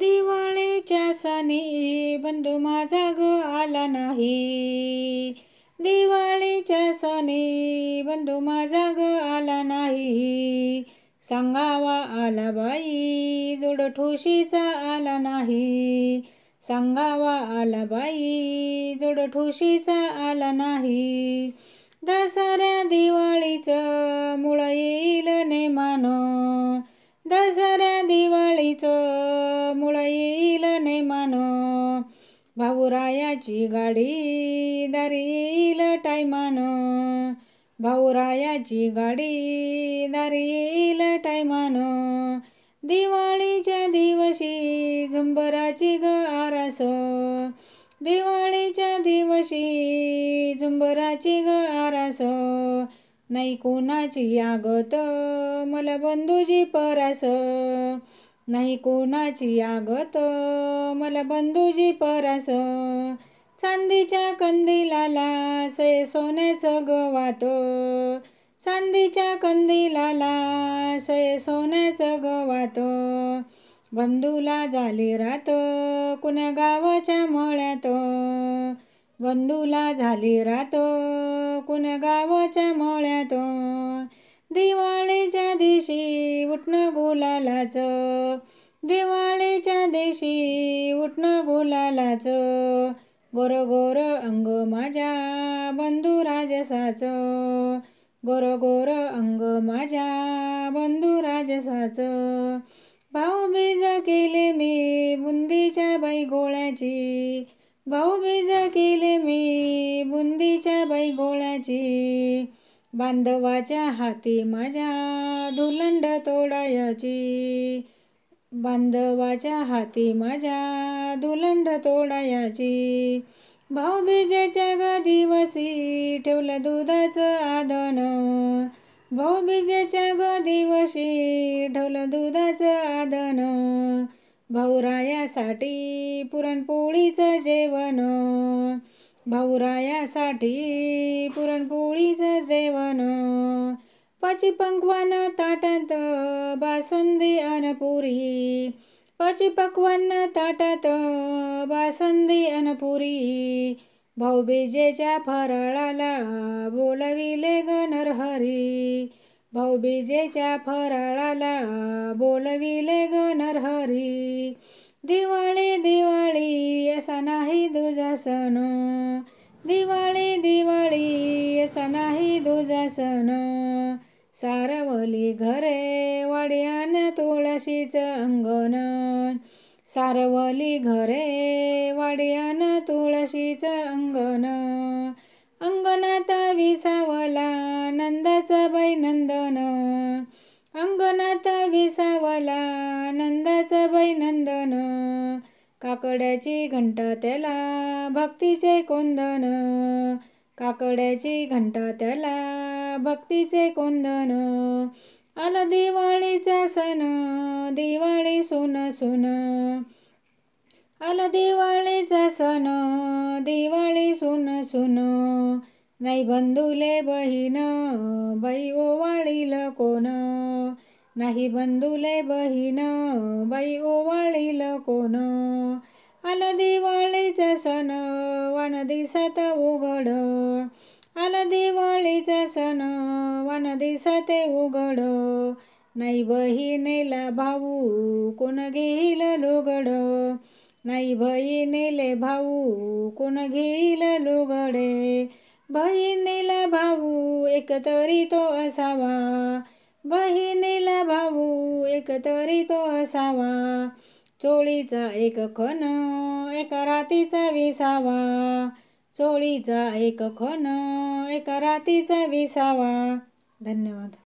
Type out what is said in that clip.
दिवाळीच्या सणी बंधू माझा ग आला नाही दिवाळीच्या सणी बंधू माझा ग आला नाही सांगावा आला बाई जोड ठोशीचा आला नाही सांगावा आला बाई जोड ठोशीचा आला नाही दसऱ्या दिवाळीचं मुळ येईल नेमान दसऱ्या दिवाळीचं येईल ने भाऊरायाची गाडी दारी येईल टायमान भाऊरायाची गाडी दारी येईल टायमान दिवाळीच्या दिवशी झुंबराची ग आरास दिवाळीच्या दिवशी झुंबराची ग आरास नाही कोणाची आगत मला बंधूजी परास नाही कोणाची आगत मला बंधूजी परास चांदीच्या कंदिलाला से सोन्याचं गवात चांदीच्या कंदिलाला से सोन्याचं गवात बंधूला झाली रात कुण्या गावाच्या मळ्यात बंधूला झाली रात कुण्या गावाच्या मळ्यात दिवाळीच्या दिवशी उठणं गुलालाच दिवाळीच्या दिवशी उठणं गुलालाच गोर गोर अंग माझ्या बंधू राजसाच गोर गोर अंग माझ्या बंधू राजसाच भाऊबीज केले मी बुंदीच्या भाऊ भाऊबीज केले मी बुंदीच्या गोळ्याची बांधवाच्या हाती माझ्या धुलंड तोडायची बांधवाच्या हाती माझ्या धुलंड तोडायची भाऊबीजेच्या ग दिवशी ठेवलं दुधाचं आदन भाऊबीजेच्या ग दिवशी ठेवलं दुधाचं आदन भाऊरायासाठी पुरणपोळीचं जेवण भाऊरायासाठी पुरणपोळीचं जेवण पंकवान ताटात बासुंदी अनपुरी पकवान ताटात बासुंदी अनपुरी बीजेच्या फराळाला बोलविले ग नरहरी बीजेच्या फराळाला बोलविले ग नरहरी दिवाळी दिवाळी असा नाही दुजा सण दिवाळी दिवाळी असा नाही दुजा सण सारवली घरे वाड्यान तुळशीचं अंगण सारवली घरे वाड्यान तुळशीचं अंगण अंगणात विसावला नंदाचा बाई नंदन अंगणात विसावला नंदाचा बाई नंदन काकड्याची घंटा त्याला भक्तीचे कोंदन काकड्याची घंटा त्याला भक्तीचे कोंदन आला दिवाळीचा सण दिवाळी सुन सुन आला दिवाळीचा सण दिवाळी सुन सुन नाही बंधुले बहीण बाई ओवाळील कोण नाही बंधुले बहीण बाई ओवाळील कोण आलं दिवाळीचा सण वन दिसत उघड आल दिवाळीचा सण वन दिसत उघड नाही बहिणीला भाऊ कोण घेईल लोगड नाही बहिणीले भाऊ कोण घेईल लोगडे बहिणीला भाऊ एकतरी तो असावा बहिणीला भाऊ एकतरी तो असावा चोळीचा एक खन एका रातीचा विसावा चोळीचा एक खन एका रातीचा विसावा धन्यवाद